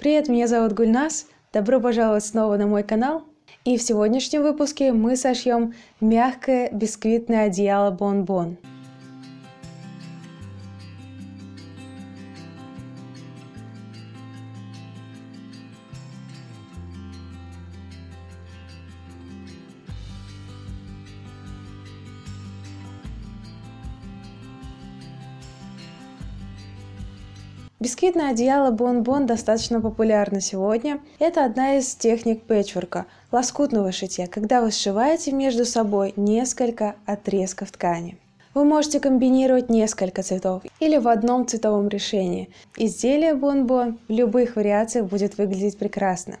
Привет, меня зовут Гульнас. Добро пожаловать снова на мой канал. И в сегодняшнем выпуске мы сошьем мягкое бисквитное одеяло Бон-Бон. Bon bon. Москитное одеяло бон-бон достаточно популярно сегодня. Это одна из техник пэтчворка – лоскутного шитья, когда вы сшиваете между собой несколько отрезков ткани. Вы можете комбинировать несколько цветов или в одном цветовом решении. Изделие бон-бон в любых вариациях будет выглядеть прекрасно.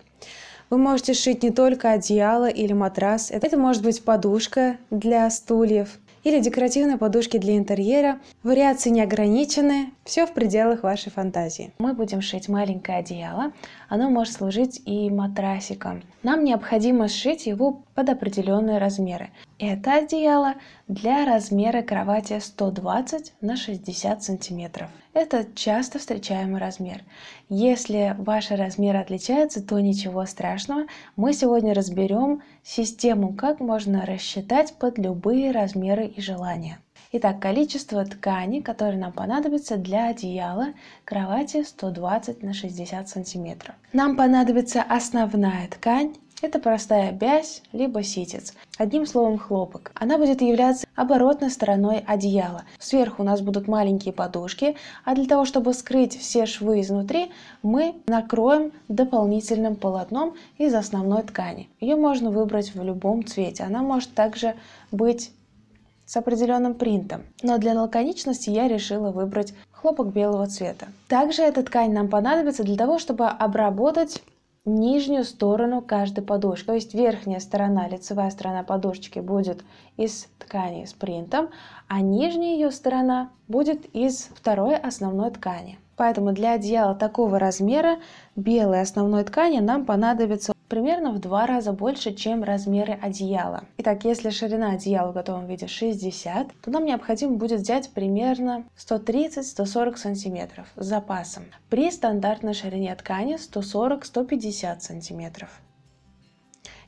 Вы можете шить не только одеяло или матрас, это может быть подушка для стульев, или декоративные подушки для интерьера. Вариации не ограничены, все в пределах вашей фантазии. Мы будем шить маленькое одеяло, оно может служить и матрасиком. Нам необходимо сшить его под определенные размеры. Это одеяло для размера кровати 120 на 60 сантиметров. Это часто встречаемый размер. Если ваши размеры отличаются, то ничего страшного. Мы сегодня разберем систему, как можно рассчитать под любые размеры и желания. Итак, количество ткани, которое нам понадобится для одеяла кровати 120 на 60 сантиметров. Нам понадобится основная ткань, это простая бязь, либо ситец. Одним словом, хлопок. Она будет являться оборотной стороной одеяла. Сверху у нас будут маленькие подушки, а для того, чтобы скрыть все швы изнутри, мы накроем дополнительным полотном из основной ткани. Ее можно выбрать в любом цвете. Она может также быть с определенным принтом, но для лаконичности я решила выбрать хлопок белого цвета. Также эта ткань нам понадобится для того, чтобы обработать нижнюю сторону каждой подушки. То есть верхняя сторона, лицевая сторона подушечки будет из ткани с принтом, а нижняя ее сторона будет из второй основной ткани. Поэтому для одеяла такого размера белой основной ткани нам понадобится примерно в два раза больше, чем размеры одеяла. Итак, если ширина одеяла в готовом виде 60, то нам необходимо будет взять примерно 130-140 см с запасом при стандартной ширине ткани 140-150 см.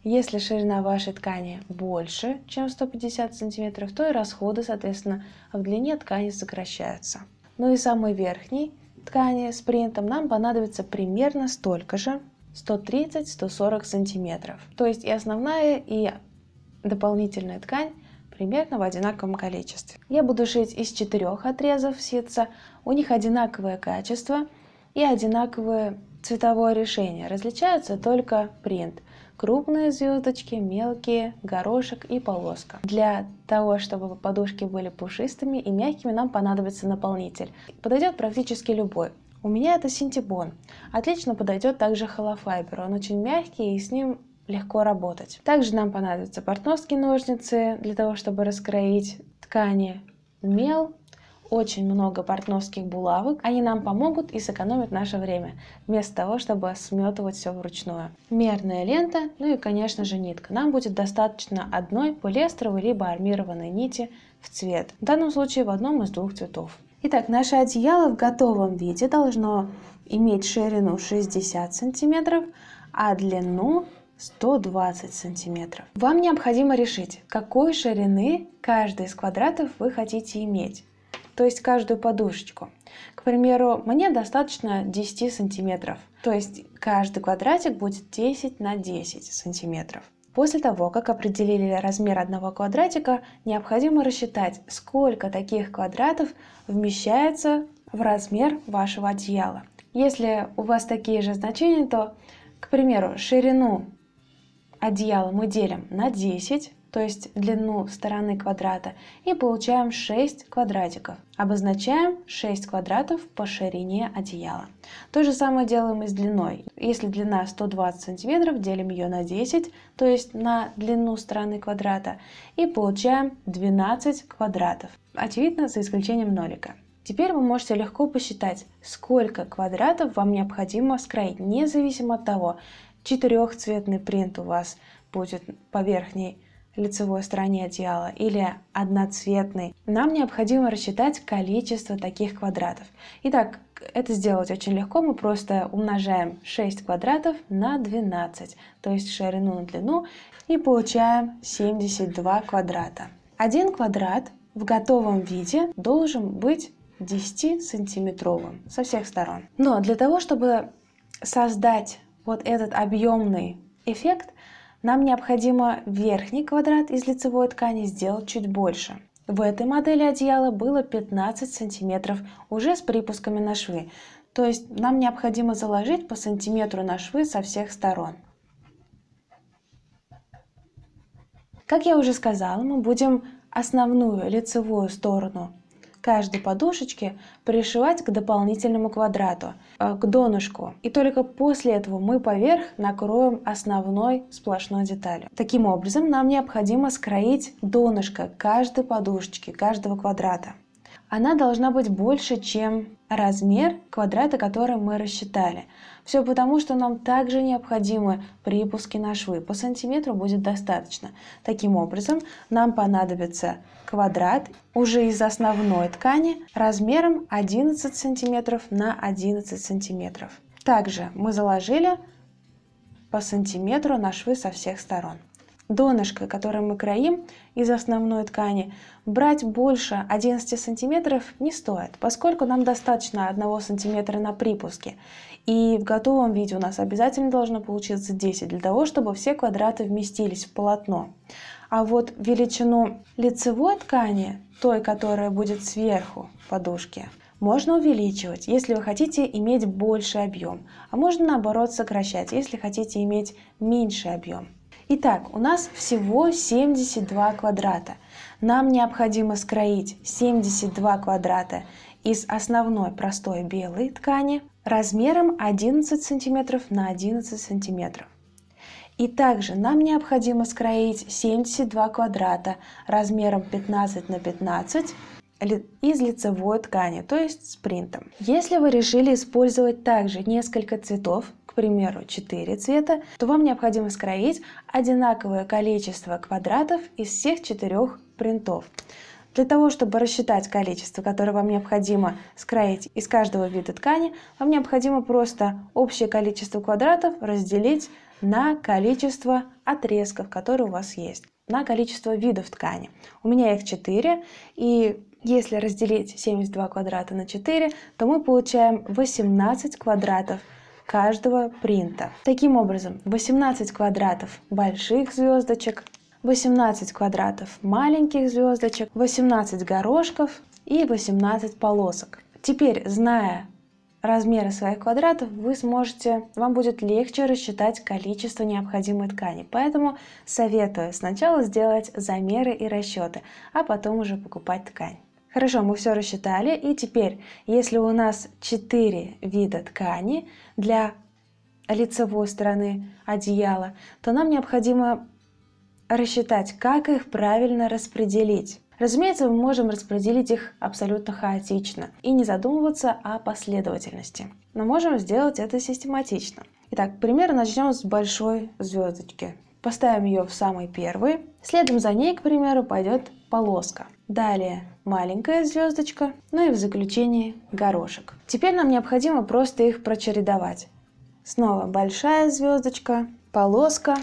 Если ширина вашей ткани больше, чем 150 см, то и расходы, соответственно, в длине ткани сокращаются. Ну и самый верхний ткани с принтом нам понадобится примерно столько же, 130-140 сантиметров. То есть и основная, и дополнительная ткань примерно в одинаковом количестве. Я буду шить из четырех отрезов ситца. У них одинаковое качество и одинаковое цветовое решение. Различаются только принт. Крупные звездочки, мелкие, горошек и полоска. Для того, чтобы подушки были пушистыми и мягкими, нам понадобится наполнитель. Подойдет практически любой. У меня это синтебон. Отлично подойдет также холофайбер, он очень мягкий и с ним легко работать. Также нам понадобятся портновские ножницы для того, чтобы раскроить ткани, мел, очень много портновских булавок. Они нам помогут и сэкономят наше время, вместо того, чтобы сметывать все вручную. Мерная лента, ну и, конечно же, нитка. Нам будет достаточно одной полиэстеровой либо армированной нити в цвет. В данном случае в одном из двух цветов. Итак, наше одеяло в готовом виде должно иметь ширину 60 сантиметров, а длину 120 сантиметров. Вам необходимо решить, какой ширины каждый из квадратов вы хотите иметь, то есть каждую подушечку. К примеру, мне достаточно 10 сантиметров, то есть каждый квадратик будет 10 на 10 сантиметров. После того, как определили размер одного квадратика, необходимо рассчитать, сколько таких квадратов вмещается в размер вашего одеяла. Если у вас такие же значения, то, к примеру, ширину одеяла мы делим на 10, то есть длину стороны квадрата, и получаем 6 квадратиков. Обозначаем 6 квадратов по ширине одеяла. То же самое делаем и с длиной. Если длина 120 см, делим ее на 10, то есть на длину стороны квадрата, и получаем 12 квадратов. Очевидно, за исключением нолика. Теперь вы можете легко посчитать, сколько квадратов вам необходимо скроить, независимо от того, четырехцветный принт у вас будет по верхней лицевой стороне одеяла или одноцветный. Нам необходимо рассчитать количество таких квадратов. Итак, это сделать очень легко. Мы просто умножаем 6 квадратов на 12, то есть ширину на длину, и получаем 72 квадрата. Один квадрат в готовом виде должен быть 10-сантиметровым со всех сторон. Но для того, чтобы создать вот этот объемный эффект, нам необходимо верхний квадрат из лицевой ткани сделать чуть больше. В этой модели одеяла было 15 сантиметров уже с припусками на швы, то есть нам необходимо заложить по сантиметру на швы со всех сторон. Как я уже сказала, мы будем основную лицевую сторону каждой подушечке пришивать к дополнительному квадрату, э, к донышку. И только после этого мы поверх накроем основной сплошной деталью. Таким образом, нам необходимо скроить донышко каждой подушечки, каждого квадрата она должна быть больше, чем размер квадрата, который мы рассчитали. Все потому, что нам также необходимы припуски на швы. По сантиметру будет достаточно. Таким образом, нам понадобится квадрат уже из основной ткани размером 11 сантиметров на 11 сантиметров. Также мы заложили по сантиметру на швы со всех сторон донышко, которое мы кроим из основной ткани, брать больше 11 сантиметров не стоит, поскольку нам достаточно 1 сантиметра на припуске. И в готовом виде у нас обязательно должно получиться 10, для того, чтобы все квадраты вместились в полотно. А вот величину лицевой ткани, той, которая будет сверху подушки, можно увеличивать, если вы хотите иметь больший объем, а можно наоборот сокращать, если хотите иметь меньший объем. Итак, у нас всего 72 квадрата. Нам необходимо скроить 72 квадрата из основной простой белой ткани размером 11 см на 11 см. И также нам необходимо скроить 72 квадрата размером 15 на 15 из лицевой ткани, то есть с принтом. Если вы решили использовать также несколько цветов, к примеру, 4 цвета, то вам необходимо скроить одинаковое количество квадратов из всех четырех принтов. Для того, чтобы рассчитать количество, которое вам необходимо скроить из каждого вида ткани, вам необходимо просто общее количество квадратов разделить на количество отрезков, которые у вас есть, на количество видов ткани. У меня их 4, и если разделить 72 квадрата на 4, то мы получаем 18 квадратов каждого принта. Таким образом, 18 квадратов больших звездочек, 18 квадратов маленьких звездочек, 18 горошков и 18 полосок. Теперь, зная размеры своих квадратов, вы сможете, вам будет легче рассчитать количество необходимой ткани. Поэтому советую сначала сделать замеры и расчеты, а потом уже покупать ткань. Хорошо, мы все рассчитали. И теперь, если у нас 4 вида ткани для лицевой стороны одеяла, то нам необходимо рассчитать, как их правильно распределить. Разумеется, мы можем распределить их абсолютно хаотично и не задумываться о последовательности. Но можем сделать это систематично. Итак, к примеру, начнем с большой звездочки. Поставим ее в самый первый Следом за ней, к примеру, пойдет полоска. Далее маленькая звездочка, ну и в заключении горошек. Теперь нам необходимо просто их прочередовать. Снова большая звездочка, полоска,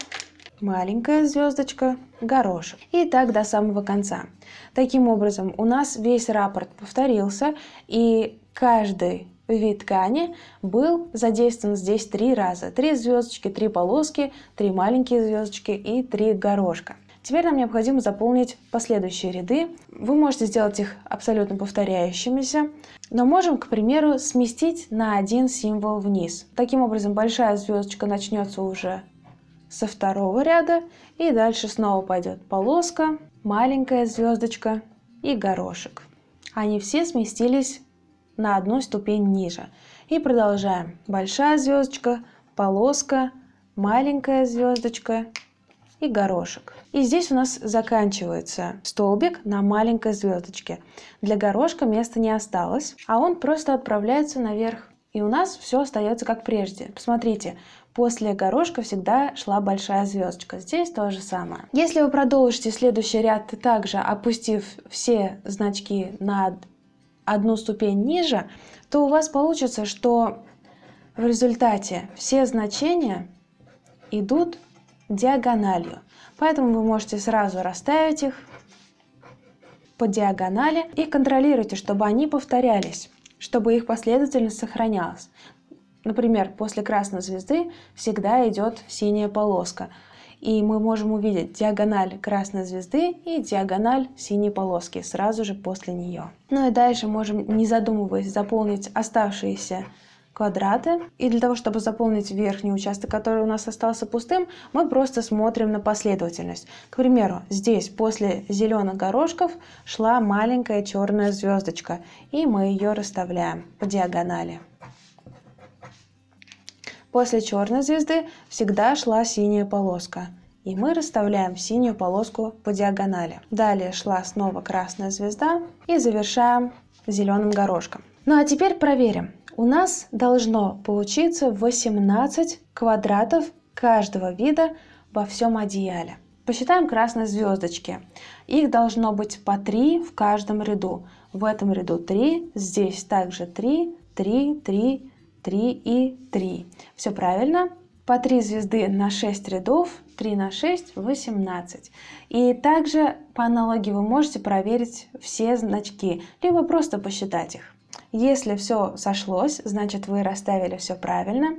маленькая звездочка, горошек. И так до самого конца. Таким образом, у нас весь рапорт повторился, и каждый вид ткани был задействован здесь три раза. Три звездочки, три полоски, три маленькие звездочки и три горошка. Теперь нам необходимо заполнить последующие ряды. Вы можете сделать их абсолютно повторяющимися, но можем, к примеру, сместить на один символ вниз. Таким образом, большая звездочка начнется уже со второго ряда, и дальше снова пойдет полоска, маленькая звездочка и горошек. Они все сместились на одну ступень ниже. И продолжаем. Большая звездочка, полоска, маленькая звездочка и горошек. И здесь у нас заканчивается столбик на маленькой звездочке. Для горошка места не осталось, а он просто отправляется наверх. И у нас все остается как прежде. Посмотрите, после горошка всегда шла большая звездочка. Здесь то же самое. Если вы продолжите следующий ряд также, опустив все значки на одну ступень ниже, то у вас получится, что в результате все значения идут диагональю. Поэтому вы можете сразу расставить их по диагонали и контролируйте, чтобы они повторялись, чтобы их последовательность сохранялась. Например, после красной звезды всегда идет синяя полоска. И мы можем увидеть диагональ красной звезды и диагональ синей полоски сразу же после нее. Ну и дальше можем, не задумываясь, заполнить оставшиеся квадраты. И для того, чтобы заполнить верхний участок, который у нас остался пустым, мы просто смотрим на последовательность. К примеру, здесь после зеленых горошков шла маленькая черная звездочка, и мы ее расставляем по диагонали. После черной звезды всегда шла синяя полоска. И мы расставляем синюю полоску по диагонали. Далее шла снова красная звезда и завершаем зеленым горошком. Ну а теперь проверим, у нас должно получиться 18 квадратов каждого вида во всем одеяле. Посчитаем красные звездочки. Их должно быть по 3 в каждом ряду. В этом ряду 3, здесь также 3, 3, 3, 3 и 3. Все правильно. По 3 звезды на 6 рядов, 3 на 6 – 18. И также по аналогии вы можете проверить все значки, либо просто посчитать их. Если все сошлось, значит вы расставили все правильно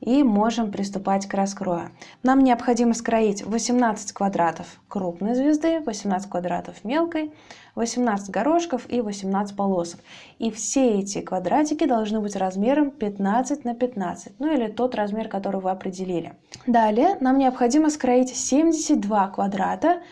и можем приступать к раскрою. Нам необходимо скроить 18 квадратов крупной звезды, 18 квадратов мелкой, 18 горошков и 18 полосок. И все эти квадратики должны быть размером 15 на 15, ну или тот размер, который вы определили. Далее нам необходимо скроить 72 квадрата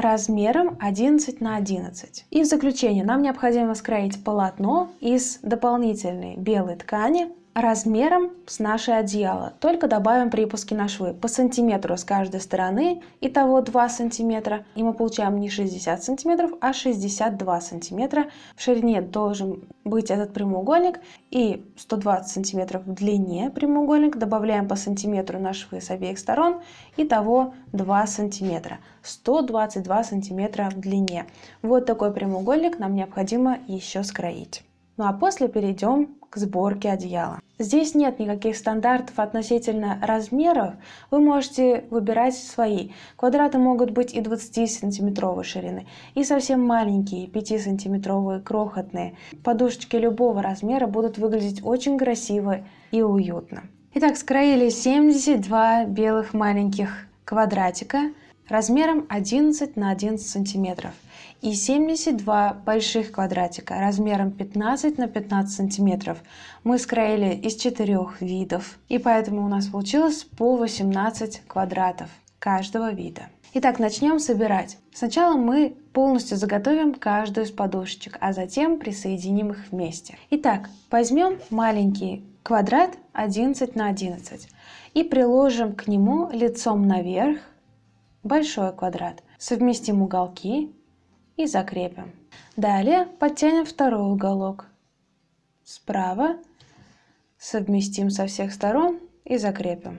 размером 11 на 11. И в заключение нам необходимо скроить полотно из дополнительной белой ткани размером с наше одеяло. Только добавим припуски на швы по сантиметру с каждой стороны, итого 2 сантиметра. И мы получаем не 60 сантиметров, а 62 сантиметра. В ширине должен быть этот прямоугольник и 120 сантиметров в длине прямоугольник. Добавляем по сантиметру на швы с обеих сторон, итого 2 сантиметра. 122 сантиметра в длине. Вот такой прямоугольник нам необходимо еще скроить. Ну а после перейдем к сборке одеяла. Здесь нет никаких стандартов относительно размеров, вы можете выбирать свои. Квадраты могут быть и 20-сантиметровой ширины, и совсем маленькие, 5-сантиметровые, крохотные. Подушечки любого размера будут выглядеть очень красиво и уютно. Итак, скроили 72 белых маленьких квадратика размером 11 на 11 сантиметров и 72 больших квадратика размером 15 на 15 сантиметров. Мы скроили из четырех видов, и поэтому у нас получилось по 18 квадратов каждого вида. Итак, начнем собирать. Сначала мы полностью заготовим каждую из подушечек, а затем присоединим их вместе. Итак, возьмем маленький квадрат 11 на 11 и приложим к нему лицом наверх большой квадрат. Совместим уголки и закрепим. Далее подтянем второй уголок. Справа совместим со всех сторон и закрепим.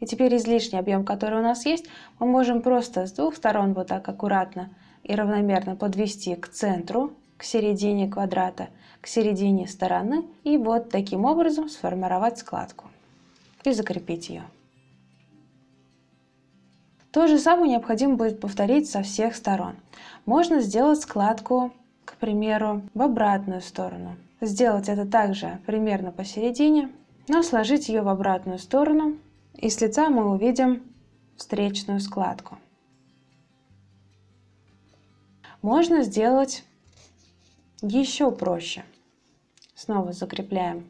И теперь излишний объем, который у нас есть, мы можем просто с двух сторон вот так аккуратно и равномерно подвести к центру, к середине квадрата, к середине стороны. И вот таким образом сформировать складку и закрепить ее. То же самое необходимо будет повторить со всех сторон. Можно сделать складку, к примеру, в обратную сторону. Сделать это также примерно посередине, но сложить ее в обратную сторону, и с лица мы увидим встречную складку. Можно сделать еще проще. Снова закрепляем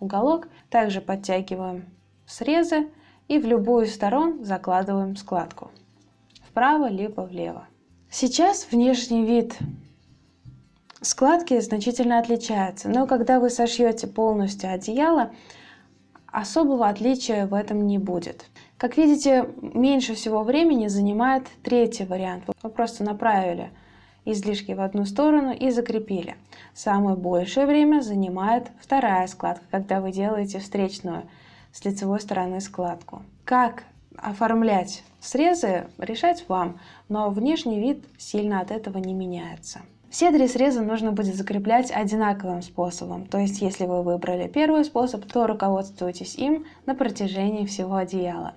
уголок, также подтягиваем срезы, и в любую из сторон закладываем складку. Вправо либо влево. Сейчас внешний вид складки значительно отличается, но когда вы сошьете полностью одеяло, особого отличия в этом не будет. Как видите, меньше всего времени занимает третий вариант. Вы просто направили излишки в одну сторону и закрепили. Самое большее время занимает вторая складка, когда вы делаете встречную с лицевой стороны складку. Как оформлять срезы, решать вам, но внешний вид сильно от этого не меняется. Все три среза нужно будет закреплять одинаковым способом, то есть если вы выбрали первый способ, то руководствуйтесь им на протяжении всего одеяла.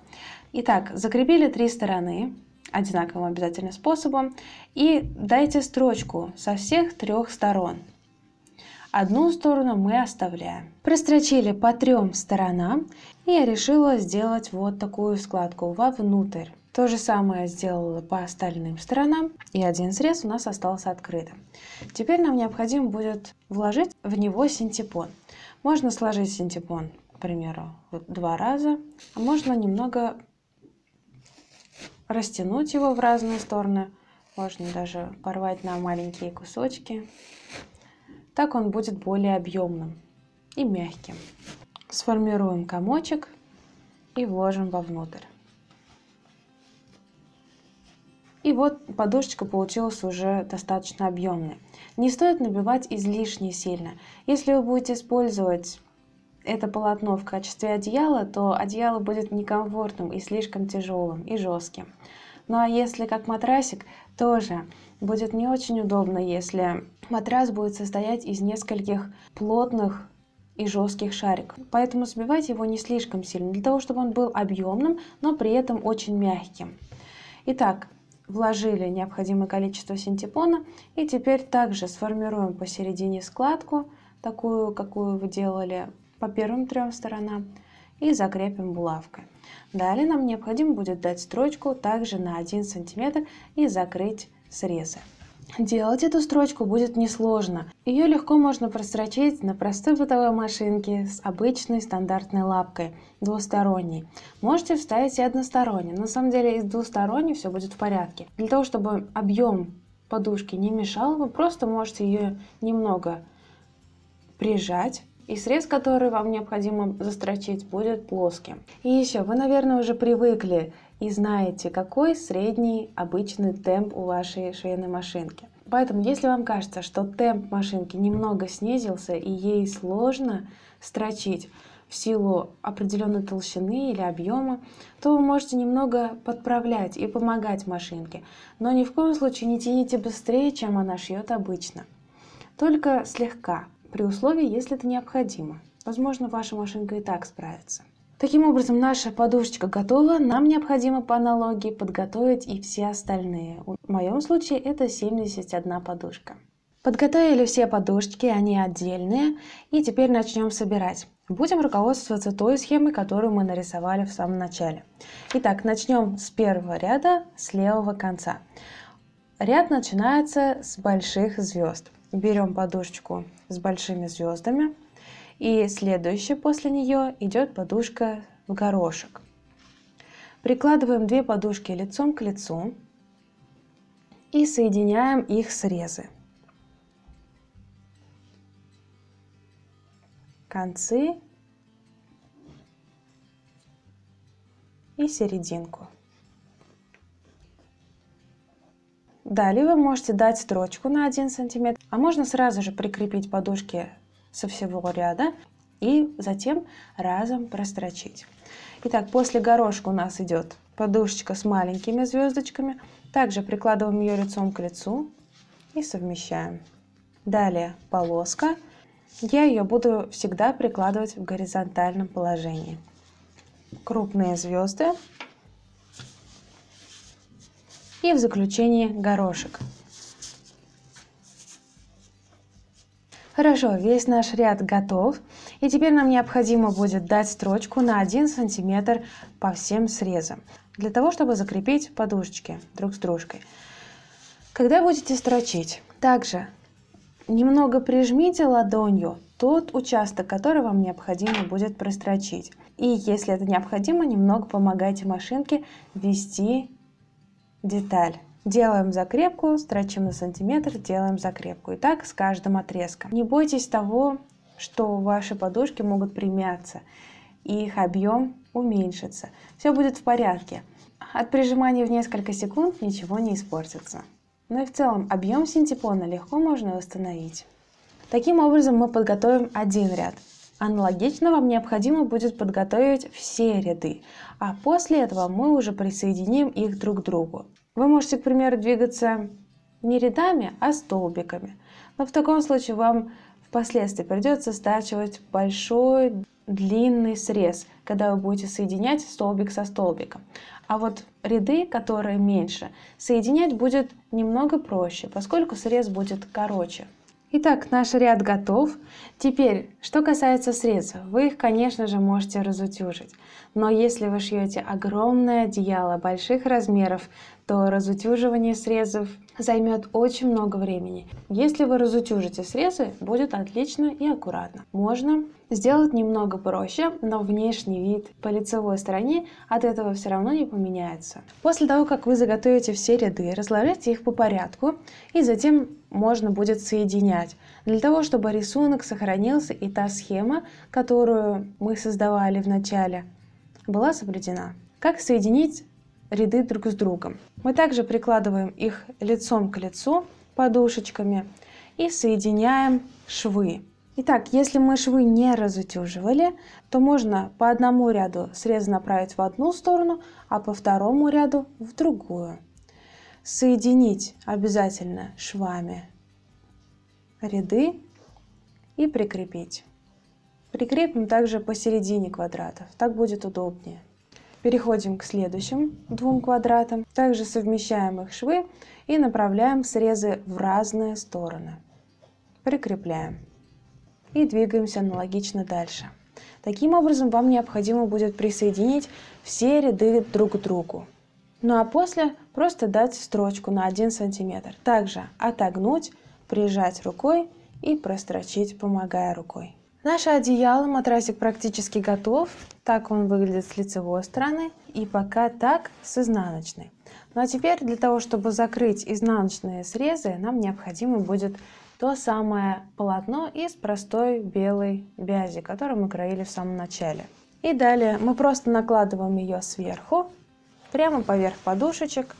Итак, закрепили три стороны одинаковым обязательным способом и дайте строчку со всех трех сторон. Одну сторону мы оставляем. Прострочили по трем сторонам и я решила сделать вот такую складку вовнутрь. То же самое сделала по остальным сторонам, и один срез у нас остался открытым. Теперь нам необходимо будет вложить в него синтепон. Можно сложить синтепон, к примеру, вот два раза, а можно немного растянуть его в разные стороны, можно даже порвать на маленькие кусочки. Так он будет более объемным и мягким. Сформируем комочек и вложим вовнутрь. И вот подушечка получилась уже достаточно объемной. Не стоит набивать излишне сильно. Если вы будете использовать это полотно в качестве одеяла, то одеяло будет некомфортным и слишком тяжелым и жестким. Ну а если как матрасик, тоже будет не очень удобно, если матрас будет состоять из нескольких плотных и жестких шариков. Поэтому сбивать его не слишком сильно, для того, чтобы он был объемным, но при этом очень мягким. Итак, вложили необходимое количество синтепона и теперь также сформируем посередине складку, такую, какую вы делали по первым трем сторонам и закрепим булавкой. Далее нам необходимо будет дать строчку также на 1 см и закрыть срезы. Делать эту строчку будет несложно. Ее легко можно прострочить на простой бытовой машинке с обычной стандартной лапкой, двусторонней. Можете вставить и односторонней. На самом деле из двусторонней все будет в порядке. Для того, чтобы объем подушки не мешал, вы просто можете ее немного прижать и срез, который вам необходимо застрочить, будет плоским. И еще, вы, наверное, уже привыкли и знаете, какой средний обычный темп у вашей швейной машинки. Поэтому, если вам кажется, что темп машинки немного снизился и ей сложно строчить в силу определенной толщины или объема, то вы можете немного подправлять и помогать машинке, но ни в коем случае не тяните быстрее, чем она шьет обычно, только слегка при условии, если это необходимо. Возможно, ваша машинка и так справится. Таким образом, наша подушечка готова. Нам необходимо по аналогии подготовить и все остальные. В моем случае это 71 подушка. Подготовили все подушечки, они отдельные. И теперь начнем собирать. Будем руководствоваться той схемой, которую мы нарисовали в самом начале. Итак, начнем с первого ряда, с левого конца. Ряд начинается с больших звезд. Берем подушечку с большими звездами. И следующая после нее идет подушка в горошек. Прикладываем две подушки лицом к лицу и соединяем их срезы. Концы и серединку. Далее вы можете дать строчку на 1 см, а можно сразу же прикрепить подушки со всего ряда и затем разом прострочить. Итак, после горошка у нас идет подушечка с маленькими звездочками. Также прикладываем ее лицом к лицу и совмещаем. Далее полоска. Я ее буду всегда прикладывать в горизонтальном положении. Крупные звезды и в заключение горошек. Хорошо, весь наш ряд готов. И теперь нам необходимо будет дать строчку на 1 сантиметр по всем срезам, для того, чтобы закрепить подушечки друг с дружкой. Когда будете строчить, также немного прижмите ладонью тот участок, который вам необходимо будет прострочить. И если это необходимо, немного помогайте машинке вести деталь. Делаем закрепку, строчим на сантиметр, делаем закрепку. И так с каждым отрезком. Не бойтесь того, что ваши подушки могут примяться, и их объем уменьшится. Все будет в порядке. От прижимания в несколько секунд ничего не испортится. Но ну и в целом объем синтепона легко можно восстановить. Таким образом мы подготовим один ряд. Аналогично вам необходимо будет подготовить все ряды, а после этого мы уже присоединим их друг к другу. Вы можете, к примеру, двигаться не рядами, а столбиками. Но в таком случае вам впоследствии придется стачивать большой длинный срез, когда вы будете соединять столбик со столбиком. А вот ряды, которые меньше, соединять будет немного проще, поскольку срез будет короче. Итак, наш ряд готов. Теперь, что касается средств, вы их, конечно же, можете разутюжить. Но если вы шьете огромное одеяло больших размеров, то разутюживание срезов займет очень много времени. Если вы разутюжите срезы, будет отлично и аккуратно. Можно сделать немного проще, но внешний вид по лицевой стороне от этого все равно не поменяется. После того, как вы заготовите все ряды, разложите их по порядку и затем можно будет соединять, для того, чтобы рисунок сохранился и та схема, которую мы создавали в начале, была соблюдена. Как соединить ряды друг с другом? Мы также прикладываем их лицом к лицу подушечками и соединяем швы. Итак, если мы швы не разутюживали, то можно по одному ряду срез направить в одну сторону, а по второму ряду в другую соединить обязательно швами ряды и прикрепить. Прикрепим также посередине квадратов, так будет удобнее. Переходим к следующим двум квадратам. Также совмещаем их швы и направляем срезы в разные стороны. Прикрепляем. И двигаемся аналогично дальше. Таким образом вам необходимо будет присоединить все ряды друг к другу. Ну а после просто дать строчку на 1 см. Также отогнуть, прижать рукой и прострочить, помогая рукой. Наше одеяло, матрасик практически готов. Так он выглядит с лицевой стороны и пока так с изнаночной. Ну а теперь для того, чтобы закрыть изнаночные срезы, нам необходимо будет то самое полотно из простой белой вязи, которую мы краили в самом начале. И далее мы просто накладываем ее сверху прямо поверх подушечек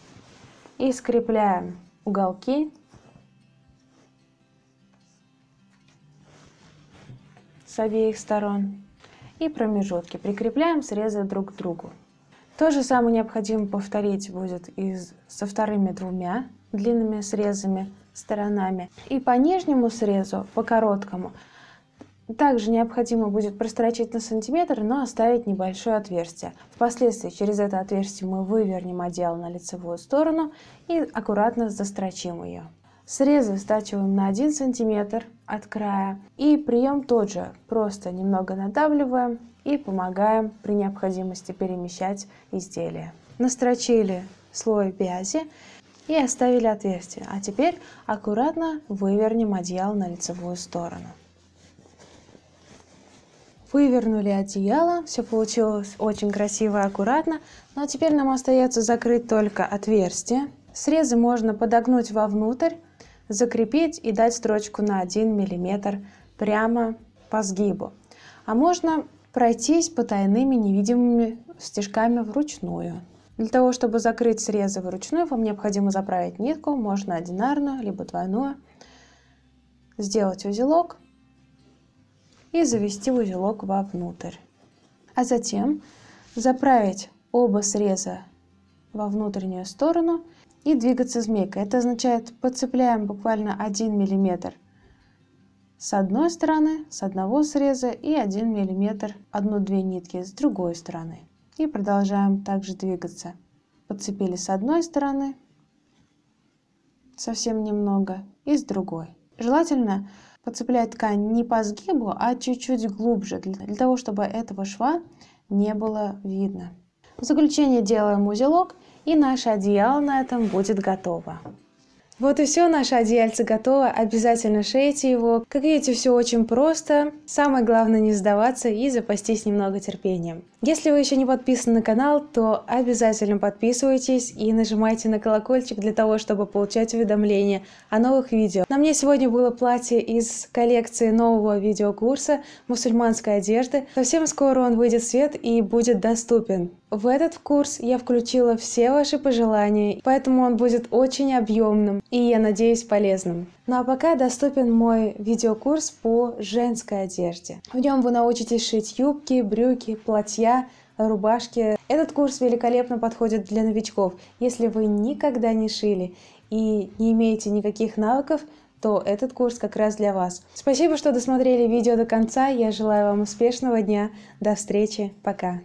и скрепляем уголки. с обеих сторон и промежутки прикрепляем срезы друг к другу. То же самое необходимо повторить будет и со вторыми двумя длинными срезами сторонами и по нижнему срезу, по короткому также необходимо будет прострочить на сантиметр, но оставить небольшое отверстие. Впоследствии через это отверстие мы вывернем одеяло на лицевую сторону и аккуратно застрочим ее. Срезы стачиваем на 1 сантиметр от края. И прием тот же, просто немного надавливаем и помогаем при необходимости перемещать изделие. Настрочили слой вязи и оставили отверстие. А теперь аккуратно вывернем одеяло на лицевую сторону. Вывернули одеяло, все получилось очень красиво и аккуратно. Ну а теперь нам остается закрыть только отверстие. Срезы можно подогнуть вовнутрь, закрепить и дать строчку на 1 мм прямо по сгибу. А можно пройтись по тайными невидимыми стежками вручную. Для того, чтобы закрыть срезы вручную, вам необходимо заправить нитку, можно одинарную, либо двойную, сделать узелок и завести узелок вовнутрь. А затем заправить оба среза во внутреннюю сторону и двигаться змейкой. Это означает, подцепляем буквально 1 мм с одной стороны, с одного среза и 1 мм, 1-2 нитки с другой стороны. И продолжаем также двигаться. Подцепили с одной стороны, совсем немного, и с другой. Желательно подцеплять ткань не по сгибу, а чуть-чуть глубже, для того, чтобы этого шва не было видно. В заключение делаем узелок, и наше одеяло на этом будет готово. Вот и все, наше одеяльце готово. Обязательно шейте его. Как видите, все очень просто. Самое главное не сдаваться и запастись немного терпением. Если вы еще не подписаны на канал, то обязательно подписывайтесь и нажимайте на колокольчик для того, чтобы получать уведомления о новых видео. На мне сегодня было платье из коллекции нового видеокурса мусульманской одежды. Совсем скоро он выйдет в свет и будет доступен. В этот курс я включила все ваши пожелания, поэтому он будет очень объемным и, я надеюсь, полезным. Ну а пока доступен мой видеокурс по женской одежде. В нем вы научитесь шить юбки, брюки, платья, рубашки. Этот курс великолепно подходит для новичков. Если вы никогда не шили и не имеете никаких навыков, то этот курс как раз для вас. Спасибо, что досмотрели видео до конца. Я желаю вам успешного дня. До встречи. Пока.